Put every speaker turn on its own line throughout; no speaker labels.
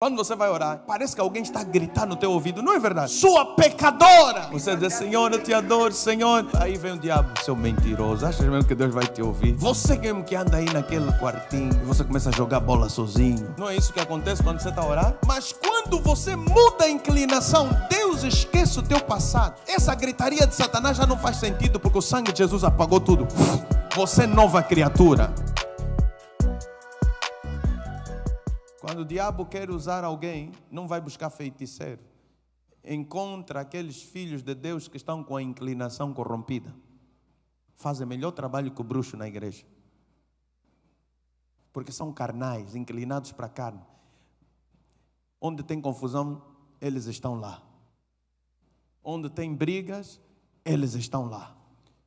Quando você vai orar, parece que alguém está gritando no teu ouvido, não é verdade? Sua pecadora! Você diz, Senhor, eu te adoro, Senhor. Aí vem o diabo, seu mentiroso. Acha mesmo que Deus vai te ouvir? Você mesmo que anda aí naquele quartinho e você começa a jogar bola sozinho. Não é isso que acontece quando você está orando? Mas quando você muda a inclinação, Deus esquece o teu passado. Essa gritaria de Satanás já não faz sentido porque o sangue de Jesus apagou tudo. Você é nova criatura. Quando o diabo quer usar alguém, não vai buscar feiticeiro. Encontra aqueles filhos de Deus que estão com a inclinação corrompida. Fazem melhor trabalho que o bruxo na igreja. Porque são carnais, inclinados para a carne. Onde tem confusão, eles estão lá. Onde tem brigas, eles estão lá.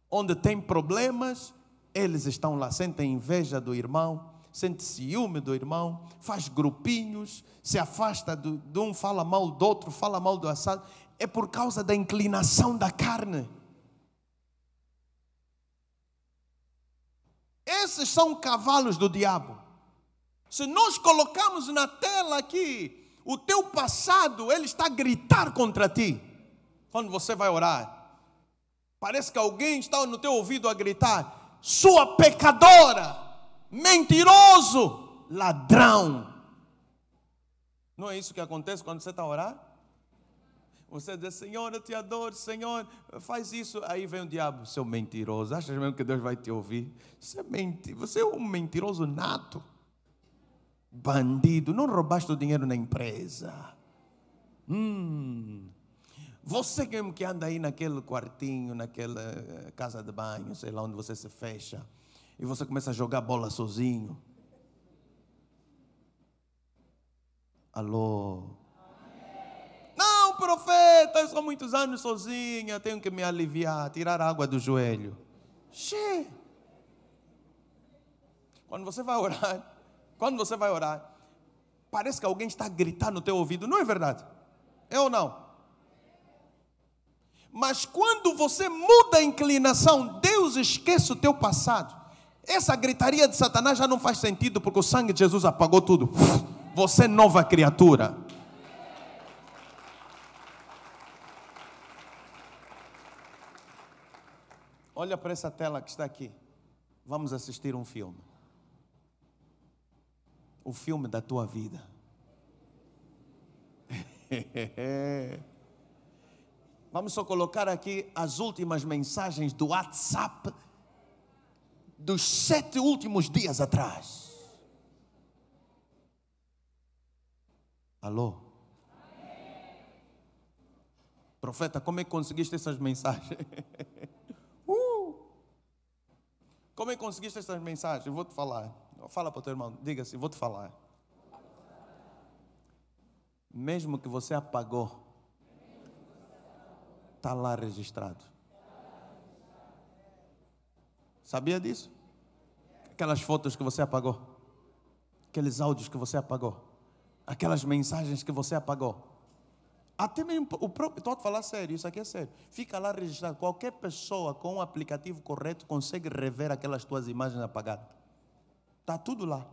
Onde tem problemas, eles estão lá. Sentem inveja do irmão, sente ciúme do irmão, faz grupinhos, se afasta do, de um, fala mal do outro, fala mal do assado, é por causa da inclinação da carne. Esses são cavalos do diabo. Se nós colocamos na tela aqui o teu passado, ele está a gritar contra ti. Quando você vai orar, parece que alguém está no teu ouvido a gritar: "Sua pecadora!" mentiroso, ladrão. Não é isso que acontece quando você está a orar? Você diz, Senhor, eu te adoro, Senhor, faz isso. Aí vem o diabo, seu mentiroso. Acha mesmo que Deus vai te ouvir? Você, é você é um mentiroso nato. Bandido, não roubaste o dinheiro na empresa. Hum. Você que anda aí naquele quartinho, naquela eh, casa de banho, sei lá onde você se fecha e você começa a jogar bola sozinho. Alô? Não, profeta, eu sou muitos anos sozinha, tenho que me aliviar, tirar água do joelho. Xê. Quando você vai orar, quando você vai orar, parece que alguém está gritando gritar no teu ouvido, não é verdade? É ou não? Mas quando você muda a inclinação, Deus esquece o teu passado. Essa gritaria de Satanás já não faz sentido porque o sangue de Jesus apagou tudo. Você é nova criatura. Olha para essa tela que está aqui. Vamos assistir um filme. O filme da tua vida. Vamos só colocar aqui as últimas mensagens do WhatsApp dos sete últimos dias atrás. Alô? Profeta, como é que conseguiste essas mensagens? uh! Como é que conseguiste essas mensagens? Eu vou te falar. Fala para o teu irmão, diga assim: vou te falar. Mesmo que você apagou, está lá registrado. Sabia disso? Aquelas fotos que você apagou, aqueles áudios que você apagou, aquelas mensagens que você apagou. Até mesmo o próprio, estou a falar sério, isso aqui é sério. Fica lá registrado. Qualquer pessoa com o aplicativo correto consegue rever aquelas tuas imagens apagadas. Está tudo lá.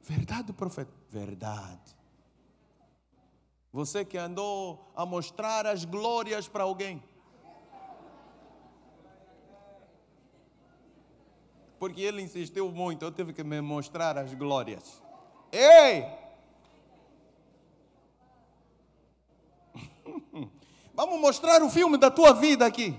Verdade, profeta? Verdade. Você que andou a mostrar as glórias para alguém. Porque ele insistiu muito, eu tive que me mostrar as glórias. Ei! Vamos mostrar o filme da tua vida aqui.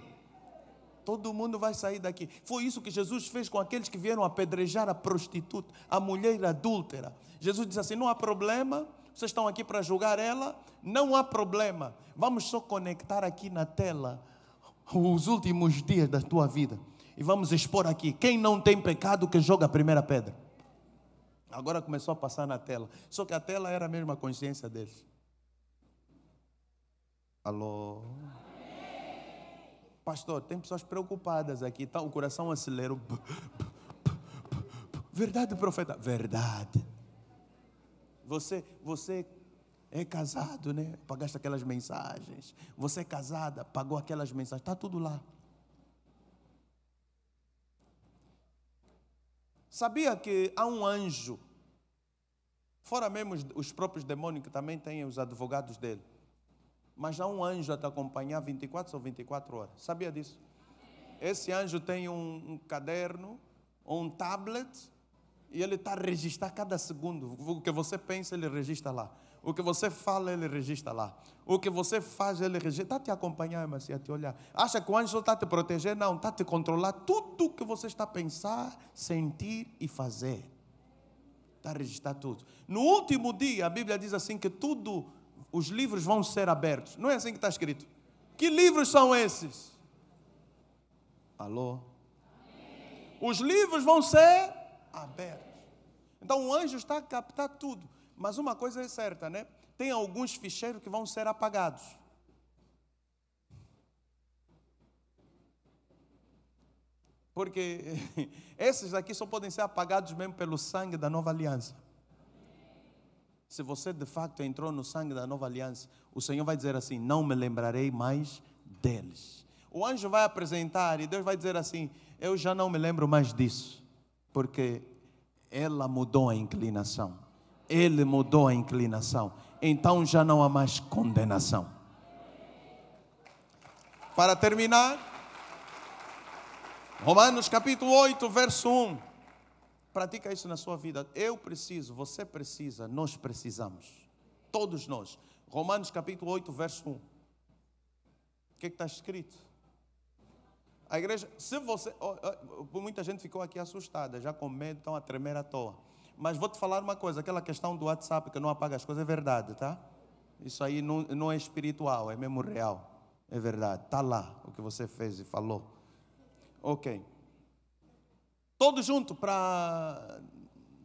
Todo mundo vai sair daqui. Foi isso que Jesus fez com aqueles que vieram apedrejar a prostituta, a mulher adúltera. Jesus disse assim: não há problema vocês estão aqui para julgar ela, não há problema. Vamos só conectar aqui na tela os últimos dias da tua vida e vamos expor aqui. Quem não tem pecado que joga a primeira pedra. Agora começou a passar na tela. Só que a tela era a mesma consciência deles. Alô? Pastor, tem pessoas preocupadas aqui, tá, o coração acelerou. Verdade, profeta. Verdade. Você, você é casado, né? Pagaste aquelas mensagens. Você é casada, pagou aquelas mensagens. Está tudo lá. Sabia que há um anjo, fora mesmo os, os próprios demônios que também têm os advogados dele, mas há um anjo a te acompanhar 24 ou 24 horas. Sabia disso? Esse anjo tem um, um caderno ou um tablet e ele está a registrar cada segundo. O que você pensa, ele registra lá. O que você fala, ele registra lá. O que você faz, ele registra. Está te acompanhar, mas a te olhar. Acha que o anjo está te proteger? Não, está te controlar. Tudo o que você está a pensar, sentir e fazer. Está a registrar tudo. No último dia, a Bíblia diz assim que tudo, os livros vão ser abertos. Não é assim que está escrito. Que livros são esses? Alô? Os livros vão ser Aberto. Então o anjo está a captar tudo. Mas uma coisa é certa, né? Tem alguns ficheiros que vão ser apagados. Porque esses aqui só podem ser apagados mesmo pelo sangue da nova aliança. Se você de facto entrou no sangue da nova aliança, o Senhor vai dizer assim: Não me lembrarei mais deles. O anjo vai apresentar e Deus vai dizer assim: Eu já não me lembro mais disso. Porque ela mudou a inclinação. Ele mudou a inclinação. Então já não há mais condenação. Para terminar, Romanos capítulo 8, verso 1. Pratica isso na sua vida. Eu preciso, você precisa, nós precisamos. Todos nós. Romanos capítulo 8, verso 1. O que, é que está escrito? A igreja, se você. Muita gente ficou aqui assustada, já com medo, estão a tremer à toa. Mas vou te falar uma coisa: aquela questão do WhatsApp que não apaga as coisas é verdade, tá? Isso aí não, não é espiritual, é mesmo real. É verdade. Está lá o que você fez e falou. Ok. Todos juntos para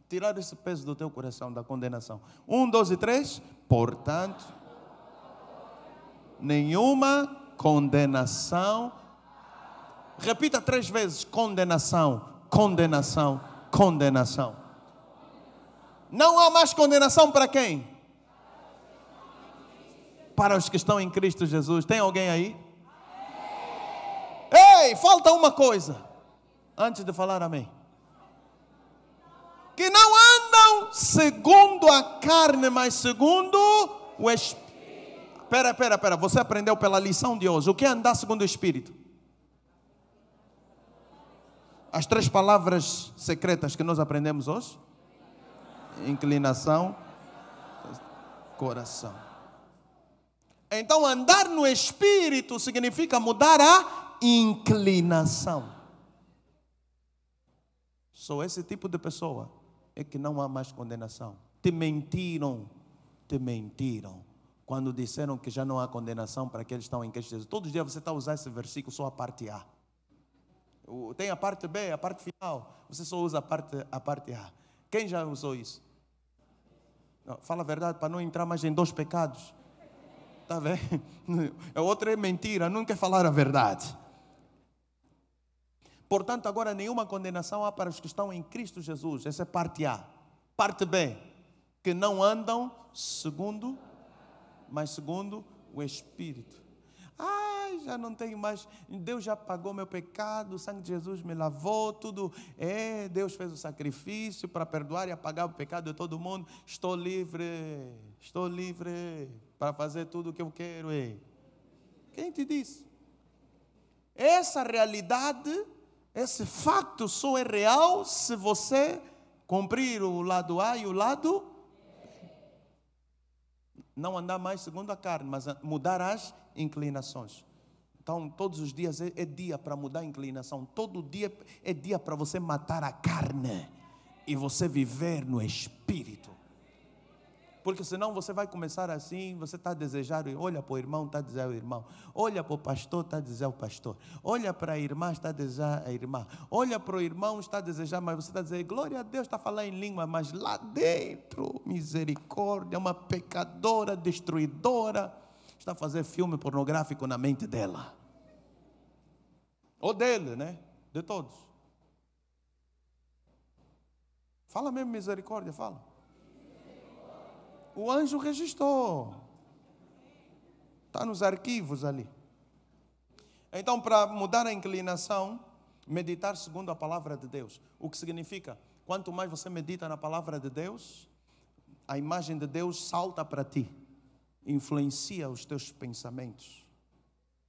tirar esse peso do teu coração, da condenação. Um, dois e três. Portanto, nenhuma condenação Repita três vezes: condenação, condenação, condenação. Não há mais condenação para quem? Para os que estão em Cristo Jesus. Tem alguém aí? Ei, falta uma coisa. Antes de falar amém. Que não andam segundo a carne, mas segundo o Espírito. Espera, espera, espera. Você aprendeu pela lição de hoje. O que é andar segundo o Espírito? As três palavras secretas que nós aprendemos hoje: inclinação, coração. Então, andar no espírito significa mudar a inclinação. Só esse tipo de pessoa é que não há mais condenação. Te mentiram, te mentiram. Quando disseram que já não há condenação para aqueles que estão em Cristo Jesus. todos os dias você está a usar esse versículo só a parte A. Tem a parte B, a parte final. Você só usa a parte, a parte A. Quem já usou isso? Não, fala a verdade para não entrar mais em dois pecados. Está vendo? A outra é mentira, não quer falar a verdade. Portanto, agora nenhuma condenação há para os que estão em Cristo Jesus. Essa é parte A. Parte B, que não andam segundo, mas segundo o Espírito ai, já não tenho mais, Deus já pagou meu pecado, o sangue de Jesus me lavou, tudo é, Deus fez o sacrifício para perdoar e apagar o pecado de todo mundo, estou livre, estou livre para fazer tudo o que eu quero. É. Quem te disse? Essa realidade, esse fato só é real se você cumprir o lado A e o lado B não andar mais segundo a carne, mas mudar as inclinações. Então, todos os dias é, é dia para mudar a inclinação, todo dia é dia para você matar a carne e você viver no espírito. Porque senão você vai começar assim, você está a desejar, olha para tá o irmão, está a dizer ao irmão, olha para o pastor, está a dizer ao pastor, olha para a irmã, está a desejar a irmã, olha para o irmão, está a desejar, mas você está a dizer, glória a Deus, está a falar em língua, mas lá dentro, misericórdia, uma pecadora, destruidora está a fazer filme pornográfico na mente dela. Ou dele, né? De todos. Fala mesmo misericórdia, fala. O anjo registrou. Está nos arquivos ali. Então, para mudar a inclinação, meditar segundo a palavra de Deus. O que significa? Quanto mais você medita na palavra de Deus, a imagem de Deus salta para ti influencia os teus pensamentos,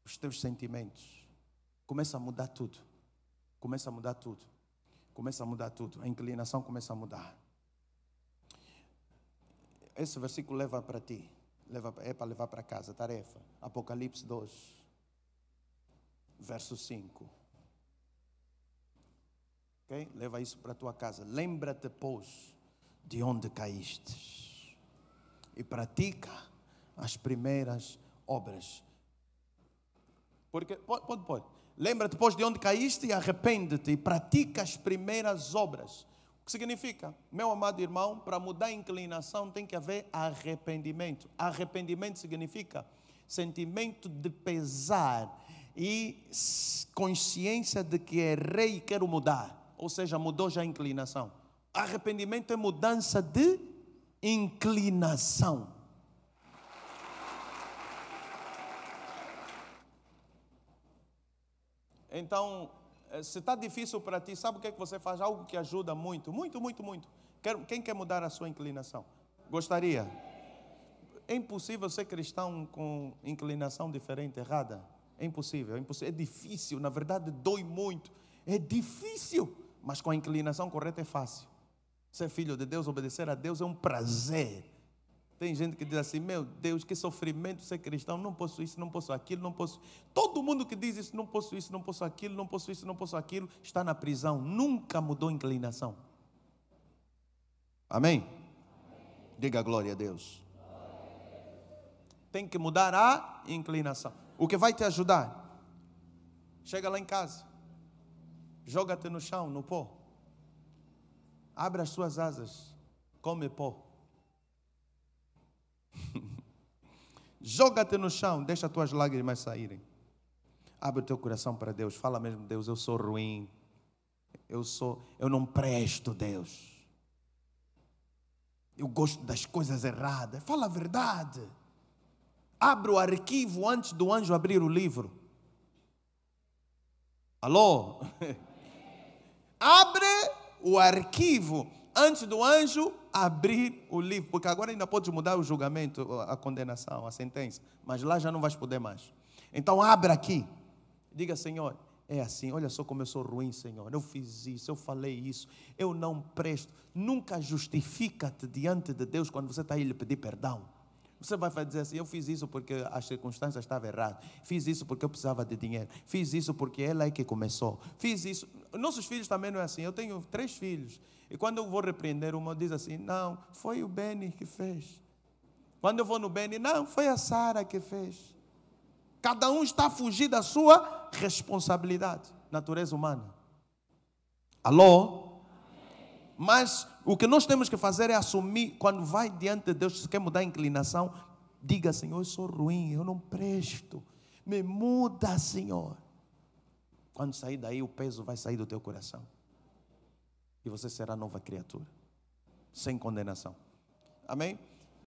os teus sentimentos. Começa a mudar tudo. Começa a mudar tudo. Começa a mudar tudo. A inclinação começa a mudar. Esse versículo leva para ti. Leva, é para levar para casa, tarefa. Apocalipse 2, verso 5. Ok? Leva isso para a tua casa. Lembra-te, pois, de onde caíste e pratica as primeiras obras. Porque, pode, pode, pode. Lembra depois de onde caíste e arrepende-te e pratica as primeiras obras. O que significa? Meu amado irmão, para mudar a inclinação tem que haver arrependimento. Arrependimento significa sentimento de pesar e consciência de que errei e quero mudar. Ou seja, mudou já a inclinação. Arrependimento é mudança de inclinação. Então, eh, se está difícil para ti, sabe o que é que você faz? Algo que ajuda muito, muito, muito, muito. Quem quer mudar a sua inclinação? Gostaria? É impossível ser cristão com inclinação diferente, errada. É impossível, é impossível, é difícil, na verdade dói muito. É difícil, mas com a inclinação correta é fácil. Ser filho de Deus, obedecer a Deus é um prazer tem gente que diz assim: Meu Deus, que sofrimento ser cristão, não posso isso, não posso aquilo, não posso. Todo mundo que diz isso, não posso isso, não posso aquilo, não posso isso, não posso aquilo, está na prisão, nunca mudou inclinação. Amém? Amém. Diga glória a, glória a Deus. Tem que mudar a inclinação. O que vai te ajudar? Chega lá em casa, joga-te no chão, no pó, abre as suas asas, come pó Joga-te no chão, deixa as tuas lágrimas saírem. Abre o teu coração para Deus, fala mesmo, Deus, eu sou ruim. Eu sou, eu não presto, Deus. Eu gosto das coisas erradas. Fala a verdade. Abre o arquivo antes do anjo abrir o livro. Alô? Abre o arquivo antes do anjo abrir o livro, porque agora ainda pode mudar o julgamento, a condenação, a sentença, mas lá já não vais poder mais. Então abra aqui, diga, Senhor, é assim, olha só como eu sou ruim, Senhor. Eu fiz isso, eu falei isso, eu não presto. Nunca justifica-te diante de Deus quando você está aí lhe pedir perdão. Você vai dizer assim: eu fiz isso porque as circunstâncias estavam erradas, fiz isso porque eu precisava de dinheiro, fiz isso porque ela é que começou, fiz isso. Nossos filhos também não é assim. Eu tenho três filhos e quando eu vou repreender uma, diz assim: não, foi o Benny que fez. Quando eu vou no Benny, não, foi a Sara que fez. Cada um está a fugir da sua responsabilidade, natureza humana. Alô? Mas o que nós temos que fazer é assumir, quando vai diante de Deus, se quer mudar a inclinação, diga, Senhor, eu sou ruim, eu não presto. Me muda, Senhor. Quando sair daí, o peso vai sair do teu coração. E você será nova criatura. Sem condenação. Amém?